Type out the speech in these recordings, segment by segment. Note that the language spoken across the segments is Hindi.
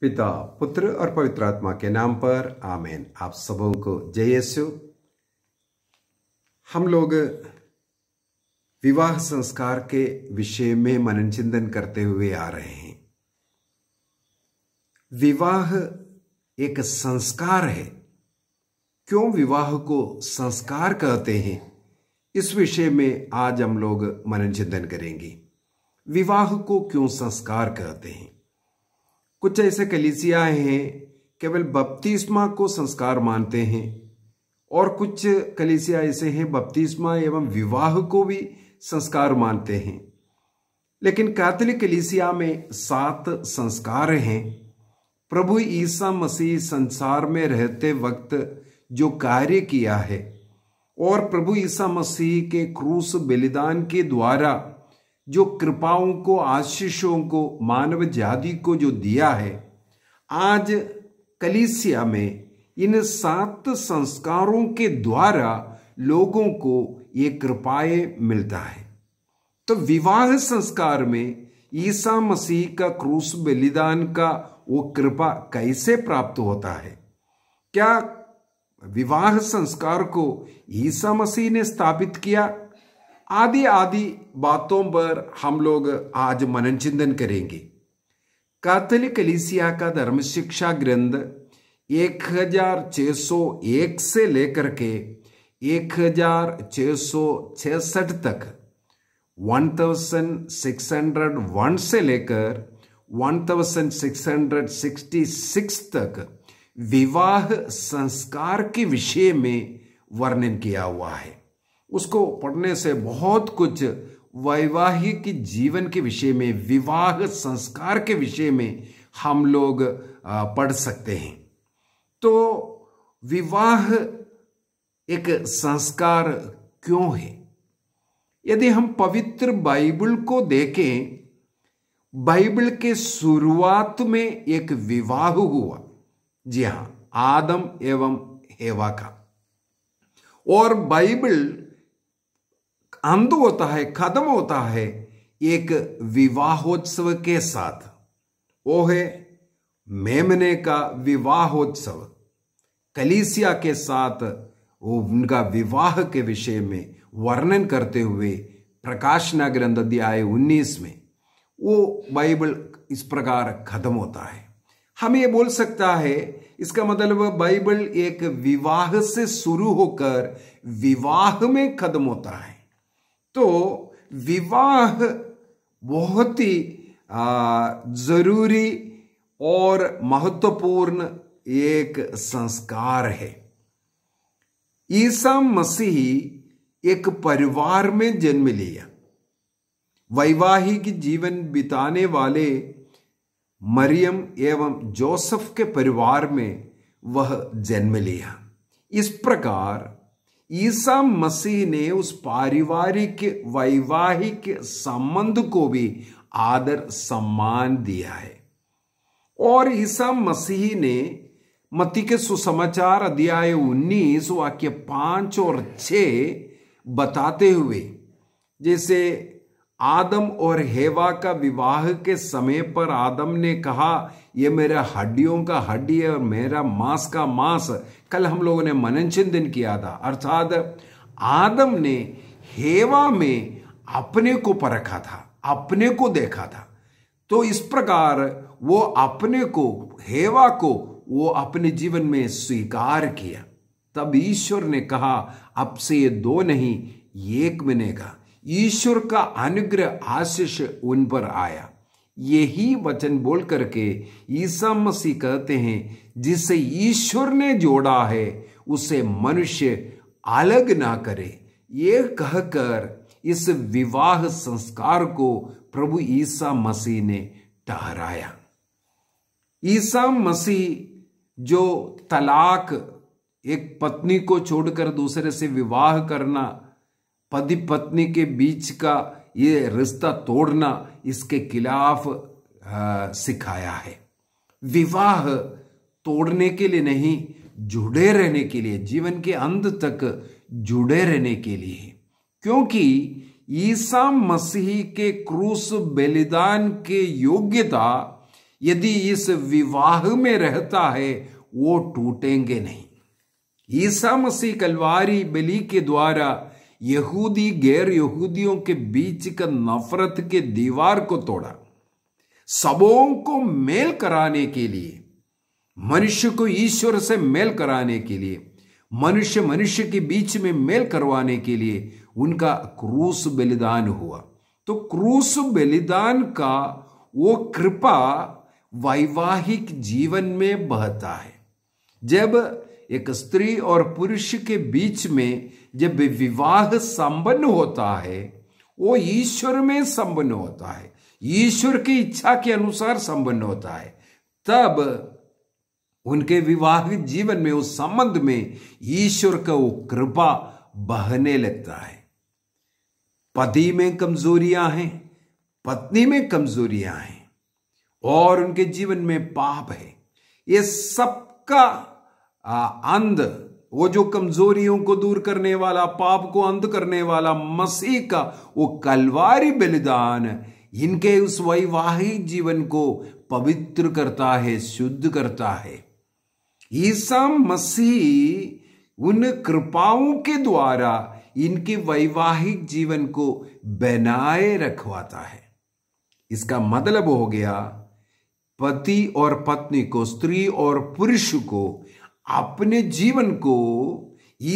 पिता पुत्र और पवित्र आत्मा के नाम पर आमेन आप सबों को जय यीशु हम लोग विवाह संस्कार के विषय में मनन चिंतन करते हुए आ रहे हैं विवाह एक संस्कार है क्यों विवाह को संस्कार कहते हैं इस विषय में आज हम लोग मनन चिंतन करेंगे विवाह को क्यों संस्कार कहते हैं कुछ ऐसे कलिसिया हैं केवल बपतिस्मा को संस्कार मानते हैं और कुछ कलिसिया ऐसे हैं बपतिस्मा एवं विवाह को भी संस्कार मानते हैं लेकिन कैथलिक कलिसिया में सात संस्कार हैं प्रभु ईसा मसीह संसार में रहते वक्त जो कार्य किया है और प्रभु ईसा मसीह के क्रूस बलिदान के द्वारा जो कृपाओं को आशीषों को मानव जाति को जो दिया है आज कलिसिया में इन सात संस्कारों के द्वारा लोगों को ये कृपाएं मिलता है तो विवाह संस्कार में ईसा मसीह का क्रूस बलिदान का वो कृपा कैसे प्राप्त होता है क्या विवाह संस्कार को ईसा मसीह ने स्थापित किया आदि आदि बातों पर हम लोग आज मनन चिंतन करेंगे कैथोलिक कलीसिया का धर्म शिक्षा ग्रंथ 1601 से लेकर के 1666 तक 1601 से लेकर 1666 तक विवाह संस्कार के विषय में वर्णन किया हुआ है उसको पढ़ने से बहुत कुछ वैवाहिक जीवन के विषय में विवाह संस्कार के विषय में हम लोग पढ़ सकते हैं तो विवाह एक संस्कार क्यों है यदि हम पवित्र बाइबल को देखें बाइबल के शुरुआत में एक विवाह हुआ जी हाँ आदम एवं हेवा का और बाइबल अंत होता है खत्म होता है एक विवाहोत्सव के साथ वो है मेमने का विवाहोत्सव कलीसिया के साथ वो उनका विवाह के विषय में वर्णन करते हुए प्रकाशना ग्रंथ अध्याय 19 में वो बाइबल इस प्रकार खत्म होता है हम ये बोल सकता है इसका मतलब बाइबल एक विवाह से शुरू होकर विवाह में खत्म होता है तो विवाह बहुत ही जरूरी और महत्वपूर्ण एक संस्कार है ईसा मसीह एक परिवार में जन्म लिया वैवाहिक जीवन बिताने वाले मरियम एवं जोसफ के परिवार में वह जन्म लिया इस प्रकार ईसा मसीह ने उस पारिवारिक वैवाहिक संबंध को भी आदर सम्मान दिया है और ईसा मसीह ने मती के सुसमाचार अध्याय 19 वाक्य पांच और छ बताते हुए जैसे आदम और हेवा का विवाह के समय पर आदम ने कहा यह मेरा हड्डियों का हड्डी है और मेरा मांस का मांस कल हम लोगों ने मनन चिंतन किया था अर्थात आदम ने हेवा में अपने को परखा था अपने को देखा था तो इस प्रकार वो अपने को हेवा को वो अपने जीवन में स्वीकार किया तब ईश्वर ने कहा अब से ये दो नहीं एक बनेगा ईश्वर का अनुग्रह आशीष उन पर आया यही वचन बोल करके ईसा मसीह कहते हैं जिसे ईश्वर ने जोड़ा है उसे मनुष्य अलग ना करे ये कहकर इस विवाह संस्कार को प्रभु ईसा मसीह ने ठहराया ईसा मसीह जो तलाक एक पत्नी को छोड़कर दूसरे से विवाह करना पति पत्नी के बीच का ये रिश्ता तोड़ना इसके खिलाफ सिखाया है विवाह तोड़ने के लिए नहीं जुड़े रहने के लिए जीवन के अंत तक जुड़े रहने के लिए क्योंकि ईसा मसीह के क्रूस बलिदान के योग्यता यदि इस विवाह में रहता है वो टूटेंगे नहीं ईसा मसीह कलवारी बलि के द्वारा यहूदी गैर यहूदियों के बीच का नफरत के दीवार को तोड़ा सबों को मेल कराने के लिए मनुष्य को ईश्वर से मेल कराने के लिए मनुष्य मनुष्य के बीच में मेल करवाने के लिए उनका क्रूस बलिदान हुआ तो क्रूस बलिदान का वो कृपा वैवाहिक जीवन में बहता है जब एक स्त्री और पुरुष के बीच में जब विवाह संपन्न होता है वो ईश्वर में संपन्न होता है ईश्वर की इच्छा के अनुसार संपन्न होता है तब उनके विवाहित जीवन में उस संबंध में ईश्वर का वो कृपा बहने लगता है पति में कमजोरियां हैं पत्नी में कमजोरियां हैं और उनके जीवन में पाप है ये सबका अंध वो जो कमजोरियों को दूर करने वाला पाप को अंत करने वाला मसीह का वो कलवारी बलिदान इनके उस वैवाहिक जीवन को पवित्र करता है शुद्ध करता है ईसा मसीह उन कृपाओं के द्वारा इनके वैवाहिक जीवन को बनाए रखवाता है इसका मतलब हो गया पति और पत्नी को स्त्री और पुरुष को अपने जीवन को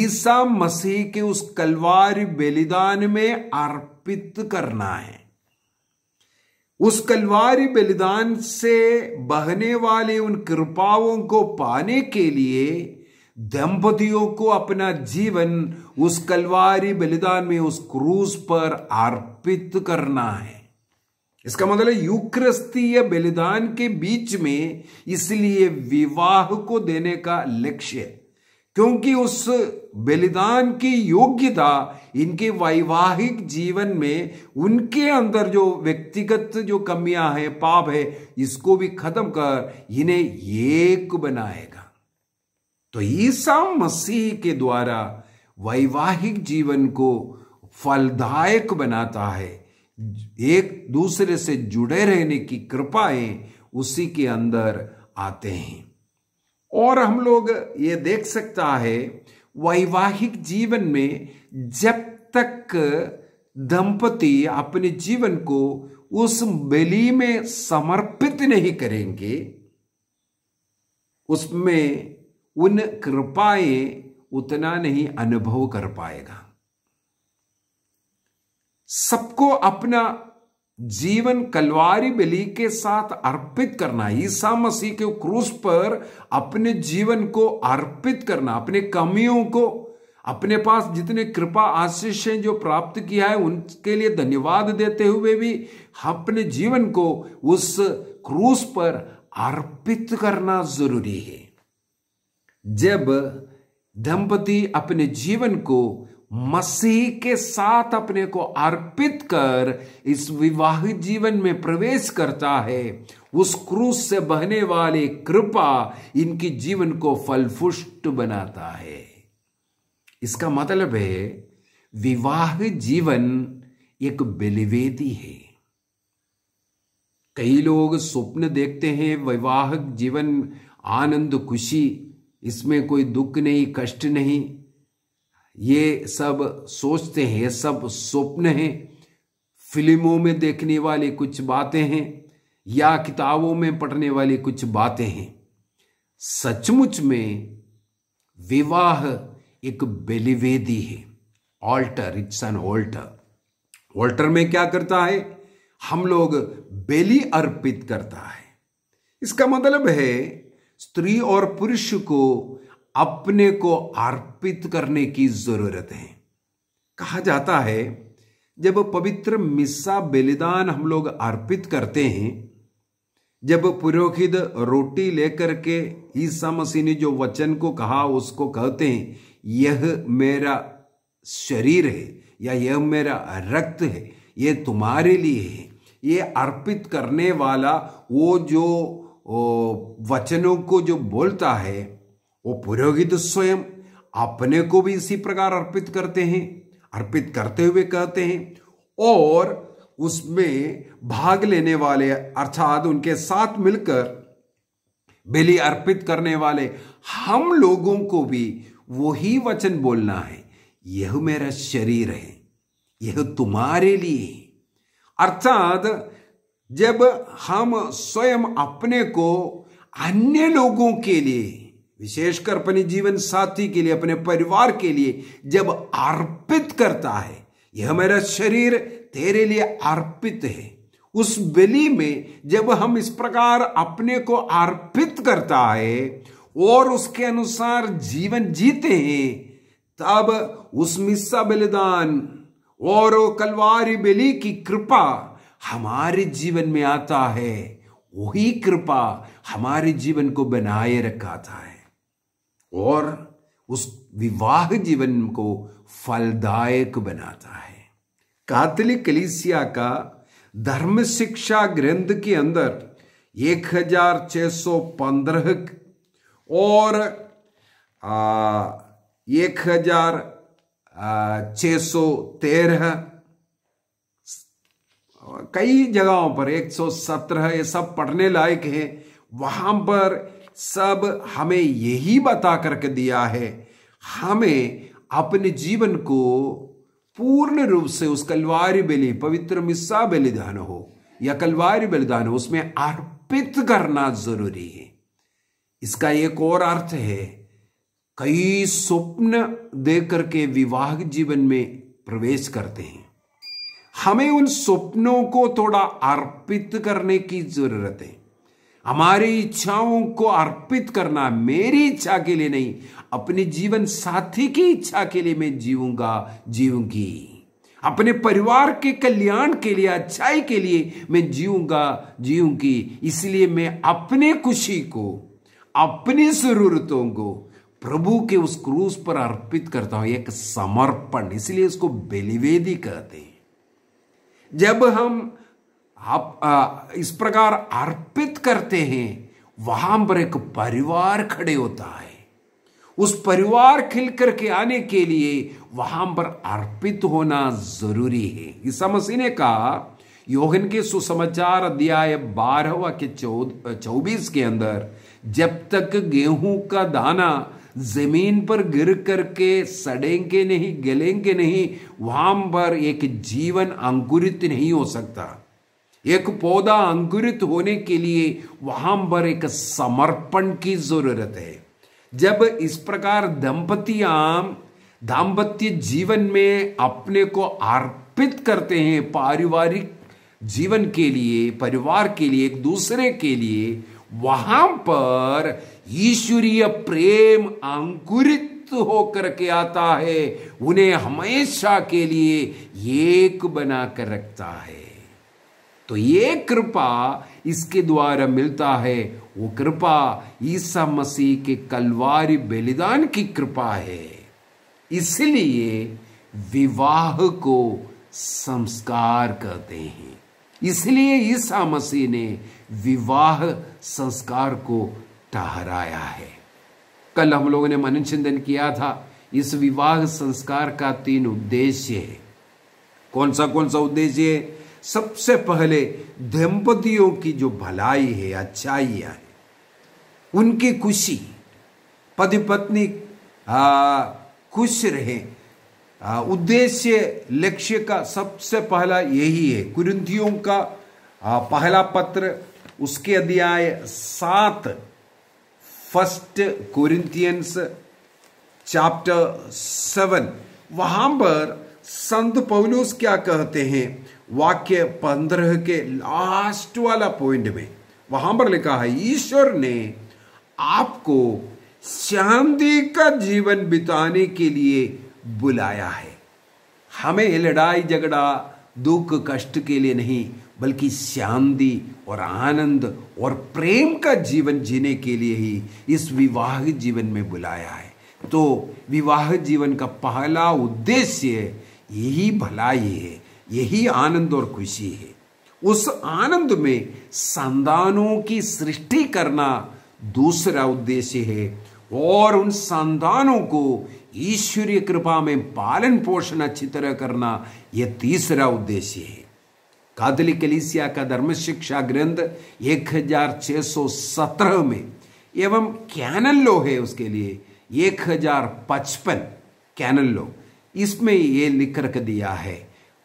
ईसा मसीह के उस कलवार बलिदान में अर्पित करना है उस कलवार बलिदान से बहने वाले उन कृपाओं को पाने के लिए दंपतियों को अपना जीवन उस कलवारी बलिदान में उस क्रूज पर अर्पित करना है इसका मतलब यूक्रस्तीय बलिदान के बीच में इसलिए विवाह को देने का लक्ष्य क्योंकि उस बलिदान की योग्यता इनके वैवाहिक जीवन में उनके अंदर जो व्यक्तिगत जो कमियां हैं पाप है इसको भी खत्म कर इन्हें एक बनाएगा तो ईसा मसीह के द्वारा वैवाहिक जीवन को फलदायक बनाता है एक दूसरे से जुड़े रहने की कृपाएं उसी के अंदर आते हैं और हम लोग ये देख सकता है वैवाहिक जीवन में जब तक दंपति अपने जीवन को उस बेली में समर्पित नहीं करेंगे उसमें उन कृपाएं उतना नहीं अनुभव कर पाएगा सबको अपना जीवन कलवारी बलि के साथ अर्पित करना ईसा मसीह के क्रूस पर अपने जीवन को अर्पित करना अपने कमियों को अपने पास जितने कृपा आशीष जो प्राप्त किया है उनके लिए धन्यवाद देते हुए भी अपने जीवन को उस क्रूस पर अर्पित करना जरूरी है जब दंपति अपने जीवन को मसीह के साथ अपने को अर्पित कर इस विवाहित जीवन में प्रवेश करता है उस क्रूस से बहने वाली कृपा इनकी जीवन को फलफुष्ट बनाता है इसका मतलब है विवाह जीवन एक बेलिवेदी है कई लोग स्वप्न देखते हैं वैवाहिक जीवन आनंद खुशी इसमें कोई दुख नहीं कष्ट नहीं ये सब सोचते हैं ये सब स्वप्न हैं फिल्मों में देखने वाली कुछ बातें हैं या किताबों में पढ़ने वाली कुछ बातें हैं सचमुच में विवाह एक बेलिवेदी है altar it's an altar altar में क्या करता है हम लोग बेली अर्पित करता है इसका मतलब है स्त्री और पुरुष को अपने को अर्पित करने की जरूरत है कहा जाता है जब पवित्र मिस्सा बलिदान हम लोग अर्पित करते हैं जब पुरोहित रोटी लेकर के ईसा मसीह ने जो वचन को कहा उसको कहते हैं यह मेरा शरीर है या यह मेरा रक्त है यह तुम्हारे लिए है ये अर्पित करने वाला वो जो वचनों को जो बोलता है वो पुरोहित स्वयं अपने को भी इसी प्रकार अर्पित करते हैं अर्पित करते हुए कहते हैं और उसमें भाग लेने वाले अर्थात उनके साथ मिलकर बलि अर्पित करने वाले हम लोगों को भी वही वचन बोलना है यह मेरा शरीर है यह तुम्हारे लिए अर्थात जब हम स्वयं अपने को अन्य लोगों के लिए विशेषकर अपने जीवन साथी के लिए अपने परिवार के लिए जब अर्पित करता है यह मेरा शरीर तेरे लिए अर्पित है उस बलि में जब हम इस प्रकार अपने को अर्पित करता है और उसके अनुसार जीवन जीते हैं तब उस मिस्सा बलिदान और कलवारी बलि की कृपा हमारे जीवन में आता है वही कृपा हमारे जीवन को बनाए रखाता है और उस विवाह जीवन को फलदायक बनाता है कातलिक कलीसिया का धर्म शिक्षा ग्रंथ के अंदर 1615 और एक हजार छ सौ तेरह कई जगहों पर 117 ये सब पढ़ने लायक है वहां पर सब हमें यही बता करके दिया है हमें अपने जीवन को पूर्ण रूप से उस कलवारी बलि पवित्र मिस्सा बलिदान हो या कलवारी बलिदान हो उसमें अर्पित करना जरूरी है इसका एक और अर्थ है कई स्वप्न दे करके विवाह जीवन में प्रवेश करते हैं हमें उन स्वप्नों को थोड़ा अर्पित करने की जरूरत है हमारी इच्छाओं को अर्पित करना मेरी इच्छा के लिए नहीं अपने जीवन साथी की इच्छा के लिए मैं जीवूंगा जीवूंगी अपने परिवार के कल्याण के लिए अच्छाई के लिए मैं जीऊंगा जीऊंगी इसलिए मैं अपने खुशी को अपनी जरूरतों को प्रभु के उस क्रूस पर अर्पित करता हूं एक समर्पण इसलिए उसको बेलिवेदी कहते हैं जब हम आप आ, इस प्रकार अर्पित करते हैं वहां पर एक परिवार खड़े होता है उस परिवार खिल करके आने के लिए वहां पर अर्पित होना जरूरी है ईसा मसीह ने कहा योगन के सुसमाचार अध्याय बारहवा के चौबीस के अंदर जब तक गेहूं का दाना जमीन पर गिर करके सड़ेंगे नहीं गलेंगे नहीं वहां पर एक जीवन अंकुरित नहीं हो सकता एक पौधा अंकुरित होने के लिए वहां पर एक समर्पण की जरूरत है जब इस प्रकार दंपतियां दाम्पत्य जीवन में अपने को अर्पित करते हैं पारिवारिक जीवन के लिए परिवार के लिए एक दूसरे के लिए वहां पर ईश्वरीय प्रेम अंकुरित होकर के आता है उन्हें हमेशा के लिए एक बना कर रखता है तो ये कृपा इसके द्वारा मिलता है वो कृपा ईसा मसीह के कलवारी बलिदान की कृपा है इसलिए विवाह को संस्कार कहते हैं इसलिए ईसा मसीह ने विवाह संस्कार को ठहराया है कल हम लोगों ने मनन चिंतन किया था इस विवाह संस्कार का तीन उद्देश्य है कौन सा कौन सा उद्देश्य है सबसे पहले दंपतियों की जो भलाई है अच्छाइयाँ है उनकी खुशी पति पत्नी खुश रहे उद्देश्य लक्ष्य का सबसे पहला यही है कुरुंतियों का आ, पहला पत्र उसके अध्याय सात फर्स्ट कुरिंथियंस चैप्टर सेवन वहां पर संत पवलूस क्या कहते हैं वाक्य पंद्रह के लास्ट वाला पॉइंट में वहां पर लिखा है ईश्वर ने आपको शांति का जीवन बिताने के लिए बुलाया है हमें लड़ाई झगड़ा दुख कष्ट के लिए नहीं बल्कि शांति और आनंद और प्रेम का जीवन जीने के लिए ही इस विवाह जीवन में बुलाया है तो विवाह जीवन का पहला उद्देश्य यही भलाई है यही आनंद और खुशी है उस आनंद में संतानों की सृष्टि करना दूसरा उद्देश्य है और उन संतानों को ईश्वरीय कृपा में पालन पोषण अच्छी तरह करना यह तीसरा उद्देश्य है कादली कलिसिया का धर्म शिक्षा ग्रंथ 1617 में एवं कैनल लो है उसके लिए 1055 कैनल लो इसमें यह लिख रख दिया है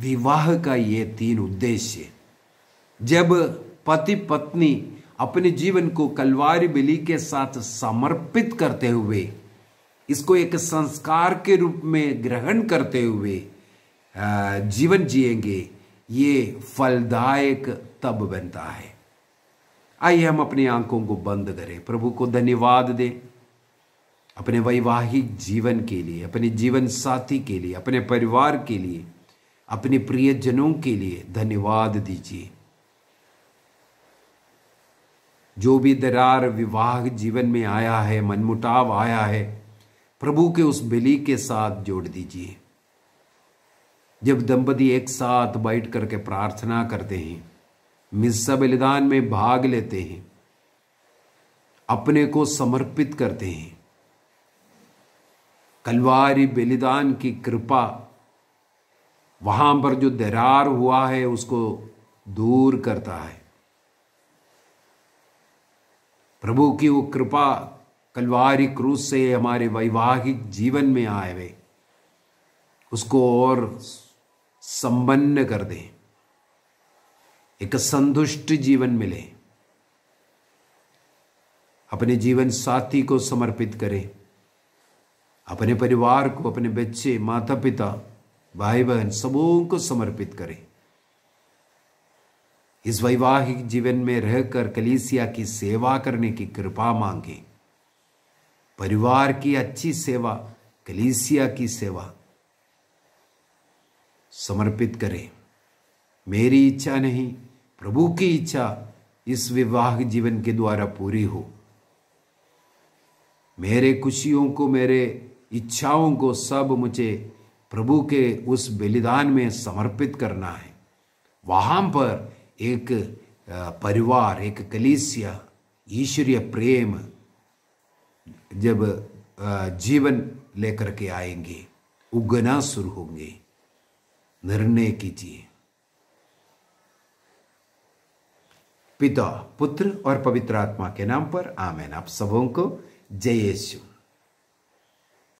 विवाह का ये तीन उद्देश्य जब पति पत्नी अपने जीवन को कलवारी बिली के साथ समर्पित करते हुए इसको एक संस्कार के रूप में ग्रहण करते हुए जीवन जिएंगे ये फलदायक तब बनता है आइए हम अपनी आंखों को बंद करें प्रभु को धन्यवाद दें अपने वैवाहिक जीवन के लिए अपने जीवन साथी के लिए अपने परिवार के लिए अपने प्रियजनों के लिए धन्यवाद दीजिए जो भी दरार विवाह जीवन में आया है मनमुटाव आया है प्रभु के उस बलि के साथ जोड़ दीजिए जब दंपति एक साथ बैठ करके प्रार्थना करते हैं मिस्सा बलिदान में भाग लेते हैं अपने को समर्पित करते हैं कलवारी बलिदान की कृपा वहाँ पर जो दरार हुआ है उसको दूर करता है प्रभु की वो कृपा कलवारी क्रूस से हमारे वैवाहिक जीवन में आए हुए उसको और संपन्न कर दे एक संतुष्ट जीवन मिले अपने जीवन साथी को समर्पित करें अपने परिवार को अपने बच्चे माता पिता भाई बहन सबों को समर्पित करें इस वैवाहिक जीवन में रहकर कलीसिया की सेवा करने की कृपा मांगे परिवार की अच्छी सेवा कलीसिया की सेवा समर्पित करें मेरी इच्छा नहीं प्रभु की इच्छा इस विवाह जीवन के द्वारा पूरी हो मेरे खुशियों को मेरे इच्छाओं को सब मुझे प्रभु के उस बलिदान में समर्पित करना है वहां पर एक परिवार एक कलीसिया ईश्वरीय प्रेम जब जीवन लेकर के आएंगे उगना शुरू होंगे निर्णय कीजिए पिता पुत्र और पवित्र आत्मा के नाम पर आमेन आप सबों को जय यीशु